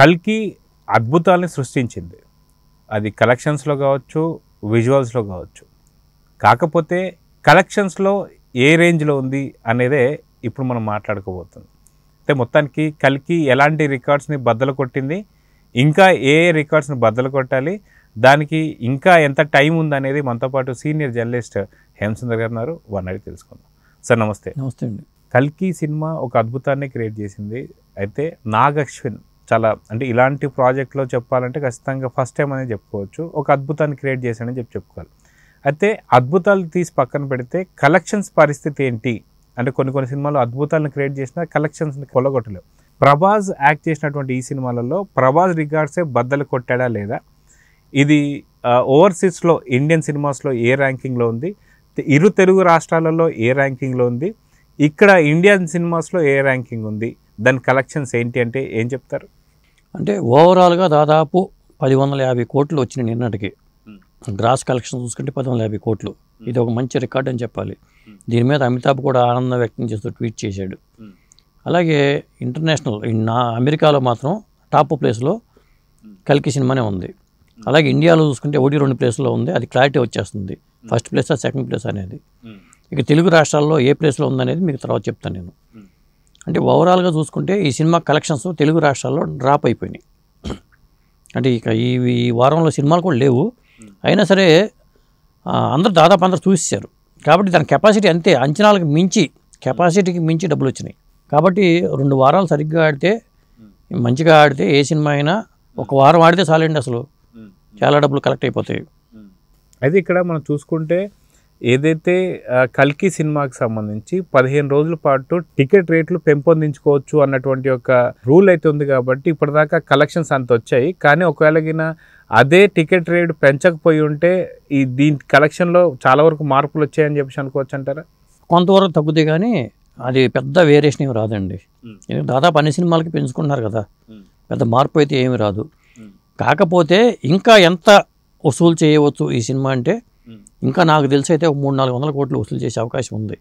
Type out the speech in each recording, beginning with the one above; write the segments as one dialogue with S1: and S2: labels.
S1: కల్కి అద్భుతాలని సృష్టించింది అది కలెక్షన్స్లో కావచ్చు విజువల్స్లో కావచ్చు కాకపోతే కలెక్షన్స్లో ఏ రేంజ్లో ఉంది అనేదే ఇప్పుడు మనం మాట్లాడుకోబోతుంది అయితే మొత్తానికి కలికి ఎలాంటి రికార్డ్స్ని బద్దలు కొట్టింది ఇంకా ఏ రికార్డ్స్ని బద్దలు కొట్టాలి దానికి ఇంకా ఎంత టైం ఉందనేది మనతో పాటు సీనియర్ జర్నలిస్ట్ హేమసుందర్ గారు ఉన్నారు వన్ అడిగి తెలుసుకుందాం సార్ నమస్తే నమస్తే అండి కల్కి సినిమా ఒక అద్భుతాన్ని క్రియేట్ చేసింది అయితే నాగ్ అశ్విన్ చాలా అంటే ఇలాంటి ప్రాజెక్ట్లో చెప్పాలంటే ఖచ్చితంగా ఫస్ట్ టైం అనేది చెప్పుకోవచ్చు ఒక అద్భుతాన్ని క్రియేట్ చేశానని చెప్పి చెప్పుకోవాలి అయితే అద్భుతాలు తీసి పక్కన పెడితే కలెక్షన్స్ పరిస్థితి ఏంటి అంటే కొన్ని కొన్ని సినిమాలు అద్భుతాలను క్రియేట్ చేసిన కలెక్షన్స్ని కొలగొట్టలేవు ప్రభాస్ యాక్ట్ చేసినటువంటి ఈ సినిమాలలో ప్రభాస్ రికార్డ్సే బద్దలు కొట్టాడా లేదా ఇది ఓవర్సీస్లో ఇండియన్ సినిమాస్లో ఏ ర్యాంకింగ్లో ఉంది ఇరు తెలుగు రాష్ట్రాలలో ఏ ర్యాంకింగ్లో ఉంది ఇక్కడ ఇండియన్ సినిమాస్లో ఏ ర్యాంకింగ్ ఉంది దాని కలెక్షన్స్ ఏంటి అంటే ఏం చెప్తారు అంటే ఓవరాల్గా దాదాపు పది వందల యాభై కోట్లు వచ్చినాయి నిన్నటికి గ్రాస్
S2: కలెక్షన్ చూసుకుంటే పది వందల యాభై కోట్లు ఇది ఒక మంచి రికార్డ్ అని చెప్పాలి దీని మీద అమితాబ్ కూడా ఆనందం వ్యక్తం చేస్తూ ట్వీట్ చేశాడు అలాగే ఇంటర్నేషనల్ నా అమెరికాలో మాత్రం టాప్ ప్లేస్లో కల్కి సినిమానే ఉంది అలాగే ఇండియాలో చూసుకుంటే ఓడి రెండు ప్లేస్లో ఉంది అది క్లారిటీ వచ్చేస్తుంది ఫస్ట్ ప్లేసా సెకండ్ ప్లేస్ అనేది ఇక తెలుగు రాష్ట్రాల్లో ఏ ప్లేస్లో ఉందనేది మీకు తర్వాత చెప్తాను నేను అంటే ఓవరాల్గా చూసుకుంటే ఈ సినిమా కలెక్షన్స్ తెలుగు రాష్ట్రాల్లో డ్రాప్ అయిపోయినాయి అంటే ఇక ఈ ఈ వారంలో సినిమాలు కూడా లేవు అయినా సరే అందరూ దాదాపు అందరూ చూసేశారు కాబట్టి దాని కెపాసిటీ అంతే అంచనాలకు మించి కెపాసిటీకి మించి డబ్బులు వచ్చినాయి కాబట్టి రెండు వారాలు సరిగ్గా ఆడితే మంచిగా ఆడితే ఏ సినిమా అయినా ఒక వారం ఆడితే చాలండి అసలు చాలా డబ్బులు కలెక్ట్ అయిపోతాయి
S1: అయితే ఇక్కడ మనం చూసుకుంటే ఏదైతే కల్కి సినిమాకి సంబంధించి పదిహేను రోజుల పాటు టికెట్ రేట్లు పెంపొందించుకోవచ్చు అన్నటువంటి ఒక రూల్ అయితే ఉంది కాబట్టి ఇప్పటిదాకా కలెక్షన్స్ అంత వచ్చాయి కానీ ఒకవేళగిన అదే టికెట్ రేట్ పెంచకపోయి ఉంటే ఈ దీని కలెక్షన్లో చాలా వరకు మార్పులు వచ్చాయని చెప్పేసి అనుకోవచ్చు అంటారా కొంతవరకు తగ్గుతాయి కానీ
S2: అది పెద్ద వేరియేషన్ ఏమి రాదండి దాదాపు అన్ని సినిమాలకి పెంచుకున్నారు కదా పెద్ద మార్పు అయితే ఏమి రాదు కాకపోతే ఇంకా ఎంత వసూలు చేయవచ్చు ఈ సినిమా అంటే ఇంకా నాకు తెలిసి అయితే ఒక మూడు నాలుగు వందల కోట్లు వసూలు చేసే అవకాశం ఉంది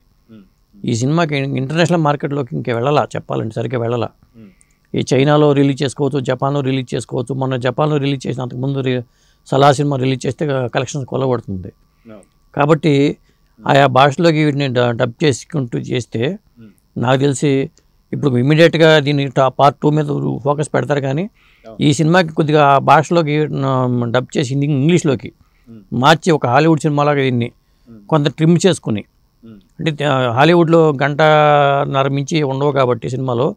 S2: ఈ సినిమాకి ఇంటర్నేషనల్ మార్కెట్లోకి ఇంకా వెళ్ళాలా చెప్పాలంటే సరిగ్గా వెళ్ళాలా ఈ చైనాలో రిలీజ్ చేసుకోవచ్చు జపాన్లో రిలీజ్ చేసుకోవచ్చు మొన్న జపాన్లో రిలీజ్ చేసినంతకు ముందు సలా సినిమా రిలీజ్ చేస్తే కలెక్షన్స్ కొలబడుతుంది కాబట్టి ఆయా భాషలోకి వీటిని డబ్ చేసుకుంటూ చేస్తే నాకు తెలిసి ఇప్పుడు ఇమీడియట్గా దీన్ని పార్ట్ టూ మీద ఫోకస్ పెడతారు కానీ ఈ సినిమాకి కొద్దిగా భాషలోకి డబ్ చేసి ఇంగ్లీష్లోకి మార్చి ఒక హాలీవుడ్ సినిమాలాగా దీన్ని కొంత ట్రిమ్ చేసుకుని అంటే హాలీవుడ్లో గంటన్నర మించి ఉండవు కాబట్టి సినిమాలో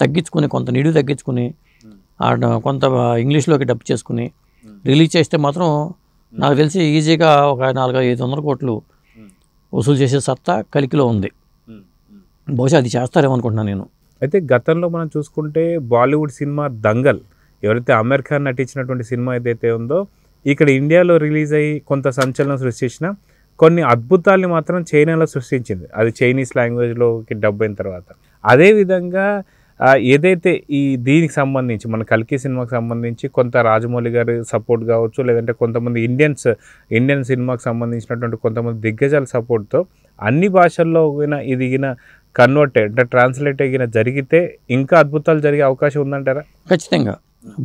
S2: తగ్గించుకుని కొంత నిడివి తగ్గించుకుని కొంత ఇంగ్లీష్లోకి డబ్బు చేసుకుని రిలీజ్ చేస్తే మాత్రం నాకు తెలిసి ఈజీగా ఒక నాలుగు ఐదు వందల కోట్లు వసూలు చేసే సత్తా కలికిలో ఉంది
S1: బహుశా అది చేస్తారేమో అనుకుంటున్నాను నేను అయితే గతంలో మనం చూసుకుంటే బాలీవుడ్ సినిమా దంగల్ ఎవరైతే అమీర్ ఖాన్ నటించినటువంటి సినిమా ఏదైతే ఉందో ఇక్కడ ఇండియాలో రిలీజ్ అయ్యి కొంత సంచలనం సృష్టించిన కొన్ని అద్భుతాల్ని మాత్రం చైనాలో సృష్టించింది అది చైనీస్ లాంగ్వేజ్లోకి డబ్ అయిన తర్వాత అదేవిధంగా ఏదైతే ఈ దీనికి సంబంధించి మన కల్కి సినిమాకి సంబంధించి కొంత రాజమౌళి గారి సపోర్ట్ కావచ్చు లేదంటే కొంతమంది ఇండియన్స్ ఇండియన్ సినిమాకి సంబంధించినటువంటి కొంతమంది దిగ్గజాల సపోర్ట్తో అన్ని భాషల్లో ఇదిగిన కన్వర్ట్ అంటే ట్రాన్స్లేట్ అయిన జరిగితే ఇంకా అద్భుతాలు జరిగే అవకాశం ఉందంటారా ఖచ్చితంగా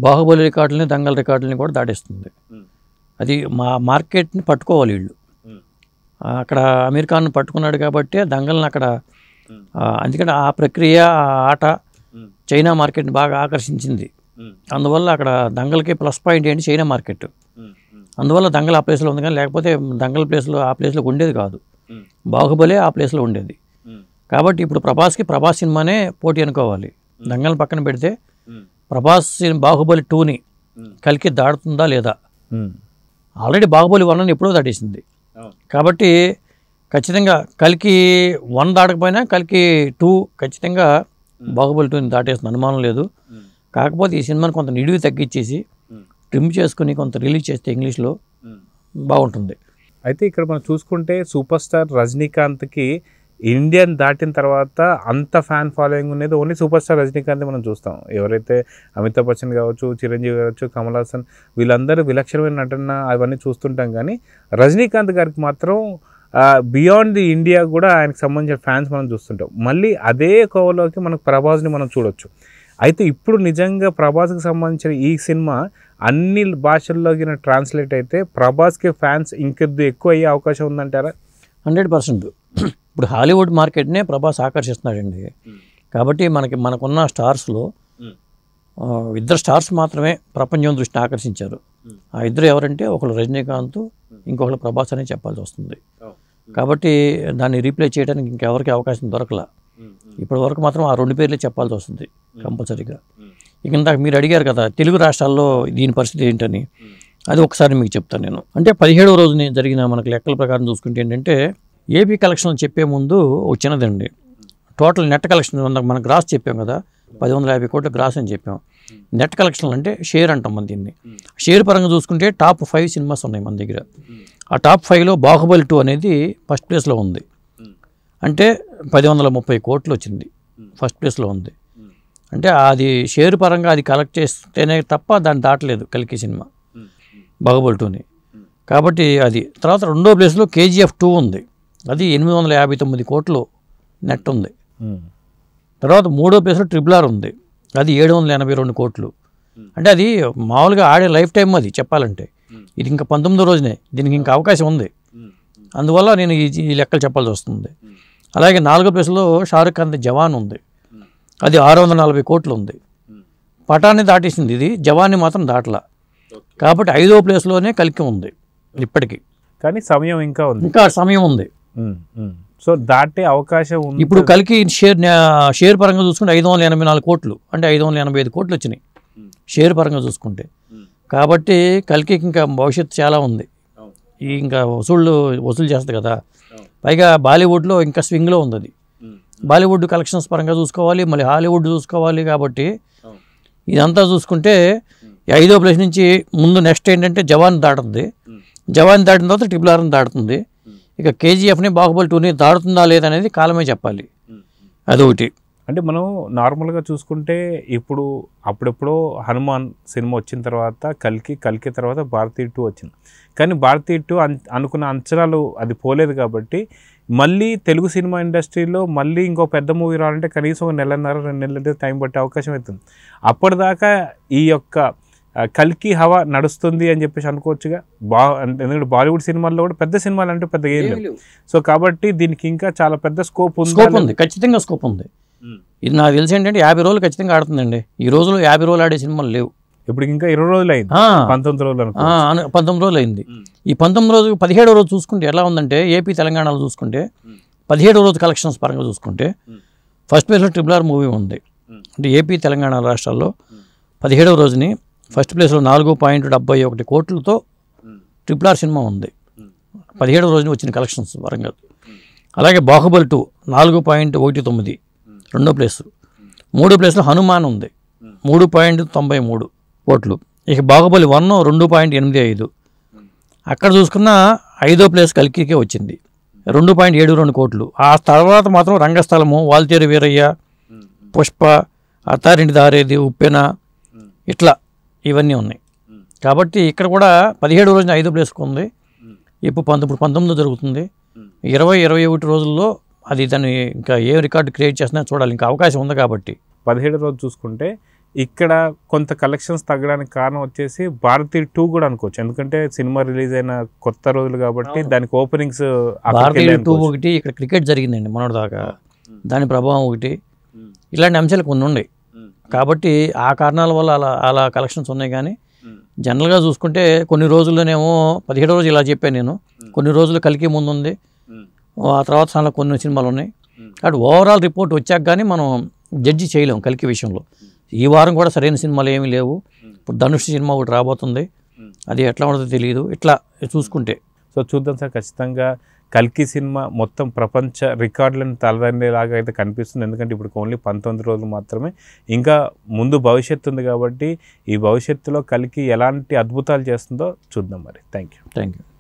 S2: బాహుబలి రికార్డులని దంగల్ రికార్డులని కూడా దాటేస్తుంది అది మా మార్కెట్ని పట్టుకోవాలి వీళ్ళు అక్కడ అమెరికాను పట్టుకున్నాడు కాబట్టి దంగల్ని అక్కడ అందుకంటే ఆ ప్రక్రియ ఆ ఆట చైనా మార్కెట్ని బాగా ఆకర్షించింది అందువల్ల అక్కడ దంగల్కి ప్లస్ పాయింట్ ఏంటి చైనా మార్కెట్ అందువల్ల దంగల్ ఆ ప్లేస్లో ఉంది కానీ లేకపోతే దంగల్ ప్లేస్లో ఆ ప్లేస్లో ఉండేది కాదు బాహుబలే ఆ ప్లేస్లో ఉండేది కాబట్టి ఇప్పుడు ప్రభాస్కి ప్రభాస్ సినిమానే పోటీ అనుకోవాలి దంగల్ని పక్కన పెడితే ప్రభాస్ బాహుబలి టూని కలికి దాడుతుందా లేదా ఆల్రెడీ బాహుబలి వన్ ఎప్పుడో దాటేసింది కాబట్టి ఖచ్చితంగా కలికి వన్ దాటకపోయినా కలికి టూ ఖచ్చితంగా బాహుబలి టూని దాటేస్తుంది అనుమానం లేదు కాకపోతే ఈ సినిమాని కొంత నిడివి తగ్గించేసి ట్రిమ్ చేసుకుని కొంత రిలీజ్ చేస్తే ఇంగ్లీష్లో
S1: బాగుంటుంది అయితే ఇక్కడ మనం చూసుకుంటే సూపర్ స్టార్ రజనీకాంత్కి ఇండియన్ దాటిన తర్వాత అంత ఫ్యాన్ ఫాలోయింగ్ ఉండేది ఓన్లీ సూపర్ స్టార్ రజనీకాంత్ మనం చూస్తాం ఎవరైతే అమితాబ్ బచ్చన్ కావచ్చు చిరంజీవి కావచ్చు కమల్ హాసన్ వీళ్ళందరూ విలక్షణమైన నటన అవన్నీ చూస్తుంటాం కానీ రజనీకాంత్ గారికి మాత్రం బియాండ్ ది ఇండియా కూడా ఆయనకు సంబంధించిన ఫ్యాన్స్ మనం చూస్తుంటాం మళ్ళీ అదే కోవలోకి మనకు ప్రభాస్ని మనం చూడొచ్చు అయితే ఇప్పుడు నిజంగా ప్రభాస్కి సంబంధించిన ఈ సినిమా అన్ని భాషల్లోకి ట్రాన్స్లేట్ అయితే ప్రభాస్కి ఫ్యాన్స్ ఇంకెద్దు ఎక్కువ అయ్యే అవకాశం ఉందంటారా హండ్రెడ్ పర్సెంట్
S2: ఇప్పుడు హాలీవుడ్ మార్కెట్నే ప్రభాస్ ఆకర్షిస్తున్నాడండి కాబట్టి మనకి మనకున్న స్టార్స్లో ఇద్దరు స్టార్స్ మాత్రమే ప్రపంచం దృష్టిని ఆకర్షించారు ఆ ఇద్దరు ఎవరంటే ఒకళ్ళు రజనీకాంత్ ఇంకొకళ్ళు ప్రభాస్ అనే చెప్పాల్సి వస్తుంది కాబట్టి దాన్ని రీప్లే చేయడానికి ఇంకెవరికి అవకాశం దొరకలా ఇప్పటి వరకు మాత్రం ఆ రెండు పేర్లే చెప్పాల్సి వస్తుంది కంపల్సరీగా ఇక ఇందాక మీరు అడిగారు కదా తెలుగు రాష్ట్రాల్లో దీని పరిస్థితి ఏంటని అది ఒకసారి మీకు చెప్తాను నేను అంటే పదిహేడవ రోజుని జరిగిన మనకు లెక్కల ప్రకారం చూసుకుంటే ఏంటంటే ఏపీ కలెక్షన్ చెప్పే ముందు ఒక చిన్నదండి టోటల్ నెట్ కలెక్షన్ మనం గ్రాస్ చెప్పాం కదా పది వందల యాభై కోట్ల గ్రాస్ అని చెప్పాం నెట్ కలెక్షన్లు అంటే షేర్ అంటాం మన దీన్ని షేర్ పరంగా చూసుకుంటే టాప్ ఫైవ్ సినిమాస్ ఉన్నాయి మన దగ్గర ఆ టాప్ ఫైవ్లో బాహుబలి టూ అనేది ఫస్ట్ ప్లేస్లో ఉంది అంటే పది వందల ముప్పై కోట్లు వచ్చింది ఫస్ట్ ప్లేస్లో ఉంది అంటే అది షేర్ పరంగా అది కలెక్ట్ చేస్తేనే తప్ప దాన్ని దాటలేదు కలికి సినిమా బాహుబలి టూని కాబట్టి అది తర్వాత రెండో ప్లేస్లో కేజీఎఫ్ టూ ఉంది అది ఎనిమిది వందల యాభై తొమ్మిది కోట్లు నెట్ ఉంది తర్వాత మూడో ప్లేస్లో ట్రిపుల్ ఆర్ ఉంది అది ఏడు వందల ఎనభై రెండు కోట్లు అంటే అది మామూలుగా ఆడే లైఫ్ టైం అది చెప్పాలంటే ఇది ఇంకా పంతొమ్మిదో రోజునే దీనికి ఇంకా అవకాశం ఉంది అందువల్ల నేను ఈ లెక్కలు చెప్పాల్సి వస్తుంది అలాగే నాలుగో పేసులో షారుఖ్ ఖాన్ జవాన్ ఉంది అది ఆరు వందల నలభై కోట్లు ఉంది పటాన్ని దాటేసింది ఇది జవాన్ని మాత్రం దాటలా కాబట్టి ఐదో ప్లేస్లోనే కలిగి ఉంది ఇప్పటికీ
S1: కానీ సమయం ఇంకా ఉంది ఇంకా సమయం ఉంది సో దాటే అవకాశం ఉంది ఇప్పుడు
S2: కలికి షేర్ షేర్ పరంగా చూసుకుంటే ఐదు వందల ఎనభై నాలుగు కోట్లు అంటే ఐదు వందల ఎనభై ఐదు కోట్లు వచ్చినాయి షేర్ పరంగా చూసుకుంటే కాబట్టి కలికి ఇంకా భవిష్యత్తు చాలా ఉంది ఇంకా వసూళ్ళు వసూలు చేస్తుంది కదా పైగా బాలీవుడ్లో ఇంకా స్వింగ్లో ఉంది అది బాలీవుడ్ కలెక్షన్స్ పరంగా చూసుకోవాలి మళ్ళీ హాలీవుడ్ చూసుకోవాలి కాబట్టి ఇదంతా చూసుకుంటే ఐదో ప్లేస్ నుంచి ముందు నెక్స్ట్ ఏంటంటే జవాన్ దాటుతుంది జవాన్ దాటిన తర్వాత ట్రిపుల్ ఆర్ని దాటుతుంది ఇక కేజీఎఫ్ని బాహుబలి టూని దాడుతుందా లేదనేది కాలమే చెప్పాలి
S1: అదొకటి అంటే మనం నార్మల్గా చూసుకుంటే ఇప్పుడు అప్పుడెప్పుడో హనుమాన్ సినిమా వచ్చిన తర్వాత కల్కి కల్కి తర్వాత భారతీ టూ వచ్చింది కానీ భారతీ టూ అనుకున్న అంచనాలు అది పోలేదు కాబట్టి మళ్ళీ తెలుగు సినిమా ఇండస్ట్రీలో మళ్ళీ ఇంకో పెద్ద మూవీ రావాలంటే కనీసం ఒక నెలన్నర రెండు నెలలు టైం పట్టే అవకాశం అవుతుంది అప్పటిదాకా ఈ యొక్క కల్కి హవా నడుస్తుంది అని చెప్పేసి అనుకోవచ్చుగా బా ఎందుకంటే బాలీవుడ్ సినిమాల్లో కూడా పెద్ద సినిమాలు అంటే పెద్ద ఏం లేవు సో కాబట్టి దీనికి ఇంకా చాలా పెద్ద స్కోప్ ఉంది స్కోప్ ఉంది ఖచ్చితంగా స్కోప్ ఉంది
S2: ఇది నాకు తెలిసి ఏంటంటే యాభై రోజులు ఖచ్చితంగా ఆడుతుందండి ఈ రోజులో యాభై రోజులు ఆడే సినిమాలు లేవు ఇప్పుడు ఇంకా ఇరవై రోజులు అయింది పంతొమ్మిది రోజులు పంతొమ్మిది రోజులు అయింది ఈ పంతొమ్మిది రోజు పదిహేడో రోజు చూసుకుంటే ఎలా ఉందంటే ఏపీ తెలంగాణలో చూసుకుంటే పదిహేడవ రోజు కలెక్షన్స్ పరంగా చూసుకుంటే ఫస్ట్ ప్లేస్లో ట్రిపుల్ ఆర్ మూవీ ఉంది అంటే ఏపీ తెలంగాణ రాష్ట్రాల్లో పదిహేడవ రోజుని ఫస్ట్ ప్లేస్లో నాలుగు పాయింట్ డెబ్బై ఒకటి కోట్లతో ట్రిపుల్ ఆర్ సినిమా ఉంది పదిహేడవ రోజున వచ్చిన కలెక్షన్స్ వరంగల్ అలాగే బాహుబల్ టూ నాలుగు పాయింట్ ఒకటి తొమ్మిది రెండో ప్లేసు మూడో ప్లేస్లో హనుమాన్ ఉంది మూడు పాయింట్ తొంభై మూడు కోట్లు ఇక బాహుబలి వన్ రెండు పాయింట్ ఎనిమిది ఐదు అక్కడ చూసుకున్న ఐదో ప్లేస్ కలికికే వచ్చింది రెండు పాయింట్ ఏడు రెండు కోట్లు ఆ తర్వాత మాత్రం రంగస్థలము వాల్తేరు వీరయ్య పుష్ప అత్తారింటి దారేది ఉప్పెన ఇట్లా ఇవన్నీ ఉన్నాయి కాబట్టి ఇక్కడ కూడా పదిహేడు రోజున ఐదు ప్లేస్కు ఉంది ఇప్పుడు పంతొమ్మిది పంతొమ్మిది జరుగుతుంది ఇరవై ఇరవై ఒకటి రోజుల్లో అది దాన్ని ఇంకా ఏ
S1: రికార్డు క్రియేట్ చేసినా చూడాలి ఇంకా అవకాశం ఉంది కాబట్టి పదిహేడు రోజు చూసుకుంటే ఇక్కడ కొంత కలెక్షన్స్ తగ్గడానికి కారణం వచ్చేసి భారతీ టూ కూడా అనుకోవచ్చు ఎందుకంటే సినిమా రిలీజ్ అయిన కొత్త రోజులు కాబట్టి దానికి ఓపెనింగ్స్ భారతీ టూ ఒకటి
S2: ఇక్కడ క్రికెట్ జరిగిందండి మొన్నటిదాకా దాకా దాని ప్రభావం ఒకటి ఇలాంటి అంశాలు కొన్ని ఉన్నాయి కాబట్టి ఆ కారణాల వల్ల అలా అలా కలెక్షన్స్ ఉన్నాయి కానీ జనరల్గా చూసుకుంటే కొన్ని రోజుల్లోనేమో పదిహేడు రోజులు ఇలా చెప్పాను నేను కొన్ని రోజులు కలికి ముందు ఉంది ఆ తర్వాత చాలా కొన్ని సినిమాలు ఉన్నాయి కాబట్టి ఓవరాల్ రిపోర్ట్ వచ్చాక కానీ మనం జడ్జి చేయలేము కలికి విషయంలో ఈ వారం కూడా సరైన సినిమాలు ఏమీ
S1: లేవు ఇప్పుడు ధనుష్ సినిమా ఒకటి రాబోతుంది అది ఎట్లా ఉంటుందో తెలియదు ఇట్లా చూసుకుంటే సో చూద్దాం సార్ ఖచ్చితంగా కల్కి సినిమా మొత్తం ప్రపంచ రికార్డులను తలదండేలాగా అయితే కనిపిస్తుంది ఎందుకంటే ఇప్పుడు ఓన్లీ పంతొమ్మిది రోజులు మాత్రమే ఇంకా ముందు భవిష్యత్తు ఉంది కాబట్టి ఈ భవిష్యత్తులో కల్కి ఎలాంటి అద్భుతాలు చేస్తుందో చూద్దాం మరి థ్యాంక్ యూ థ్యాంక్ యూ